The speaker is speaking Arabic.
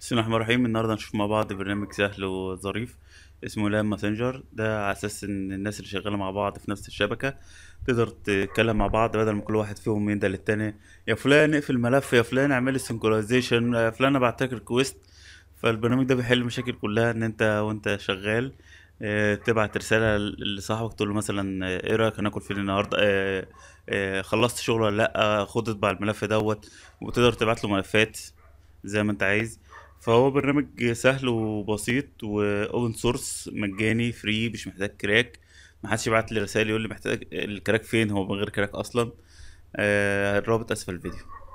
بسم الله الرحمن الرحيم النهارده هنشوف مع بعض برنامج سهل وظريف اسمه لام ماسنجر ده على اساس ان الناس اللي شغاله مع بعض في نفس الشبكه تقدر تتكلم مع بعض بدل ما كل واحد فيهم يندى للتاني يا فلان اقفل الملف يا فلان اعمل لي سنكرايزيشن يا فلان ابعت لك ريكويست فالبرنامج ده بيحل مشاكل كلها ان انت وانت شغال آه، تبعت رسالة لصاحبك تقول له مثلا آه، ايه رأيك هناكل فين النهاردة آه، خلصت شغل ولا لأ خد اطبع الملف دوت وتقدر تبعت له ملفات زي ما انت عايز فهو برنامج سهل وبسيط واوبن سورس مجاني فري مش محتاج كراك محدش يبعت لي رسائل يقول لي محتاج الكراك فين هو من غير كراك اصلا آه، الرابط اسفل الفيديو